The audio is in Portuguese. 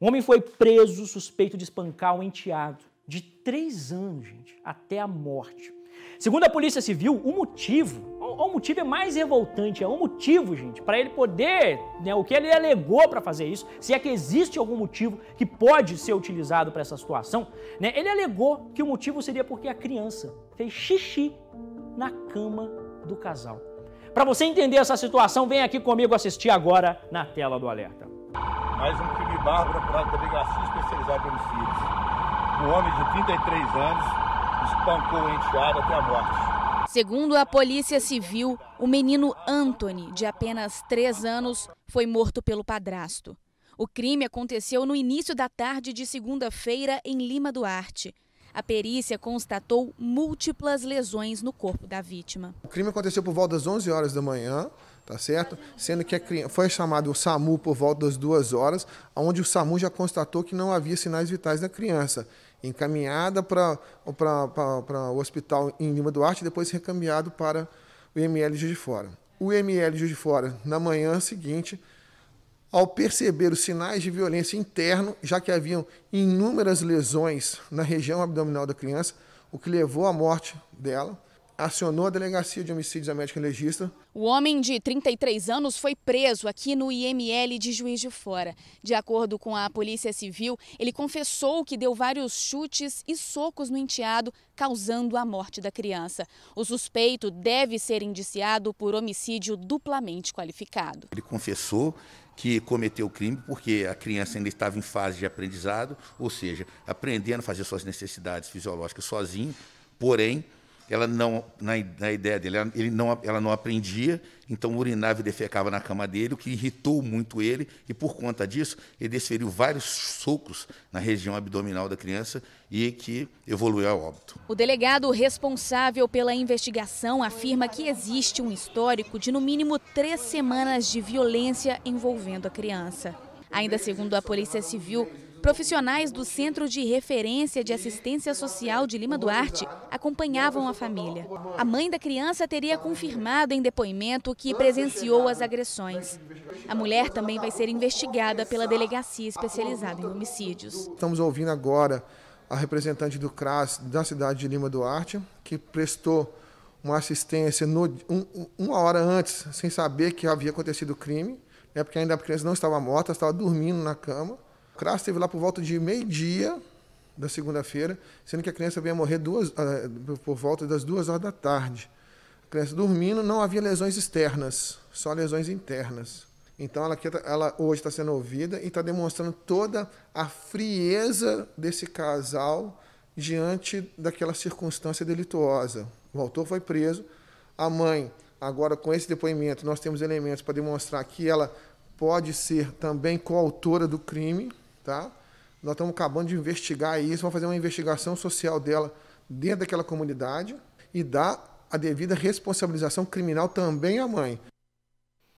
Um homem foi preso suspeito de espancar um enteado de três anos, gente, até a morte. Segundo a Polícia Civil, o motivo, o, motivo é mais revoltante, é um motivo, gente, para ele poder, né, o que ele alegou para fazer isso, se é que existe algum motivo que pode ser utilizado para essa situação, né, ele alegou que o motivo seria porque a criança fez xixi na cama do casal. Para você entender essa situação, vem aqui comigo assistir agora na tela do alerta. Mais um crime bárbaro para a Delegacia Especializada em Homicídios. Um homem de 33 anos espancou o enteado até a morte. Segundo a Polícia Civil, o menino Anthony, de apenas 3 anos, foi morto pelo padrasto. O crime aconteceu no início da tarde de segunda-feira em Lima Duarte. A perícia constatou múltiplas lesões no corpo da vítima. O crime aconteceu por volta das 11 horas da manhã tá certo? Sendo que a criança, foi chamado o SAMU por volta das duas horas, onde o SAMU já constatou que não havia sinais vitais da criança. Encaminhada para o hospital em Lima Duarte, depois recambiado para o IML Juiz de Fora. O IML Juiz de Fora, na manhã seguinte, ao perceber os sinais de violência interno, já que haviam inúmeras lesões na região abdominal da criança, o que levou à morte dela, acionou a delegacia de homicídios da médica legista. O homem de 33 anos foi preso aqui no IML de Juiz de Fora. De acordo com a Polícia Civil, ele confessou que deu vários chutes e socos no enteado, causando a morte da criança. O suspeito deve ser indiciado por homicídio duplamente qualificado. Ele confessou que cometeu o crime porque a criança ainda estava em fase de aprendizado, ou seja, aprendendo a fazer suas necessidades fisiológicas sozinho, porém ela não, na, na ideia dele, ela, ele não, ela não aprendia, então urinava e defecava na cama dele, o que irritou muito ele, e por conta disso, ele desferiu vários socos na região abdominal da criança e que evoluiu ao óbito. O delegado responsável pela investigação afirma que existe um histórico de no mínimo três semanas de violência envolvendo a criança. Ainda segundo a Polícia Civil, Profissionais do Centro de Referência de Assistência Social de Lima Duarte acompanhavam a família. A mãe da criança teria confirmado em depoimento que presenciou as agressões. A mulher também vai ser investigada pela delegacia especializada em homicídios. Estamos ouvindo agora a representante do CRAS da cidade de Lima Duarte, que prestou uma assistência no, um, uma hora antes, sem saber que havia acontecido o crime, né, porque ainda a criança não estava morta, estava dormindo na cama. Crass esteve lá por volta de meio-dia da segunda-feira, sendo que a criança veio a morrer duas, ah, eh, por volta das duas horas da tarde. A criança dormindo, não havia lesões externas, só lesões internas. Então ela, tá, ela hoje está sendo ouvida e está demonstrando toda a frieza desse casal diante daquela circunstância delituosa. O autor foi preso, a mãe, agora com esse depoimento, nós temos elementos para demonstrar que ela pode ser também coautora do crime, tá? Nós estamos acabando de investigar isso, vamos fazer uma investigação social dela dentro daquela comunidade e dar a devida responsabilização criminal também à mãe.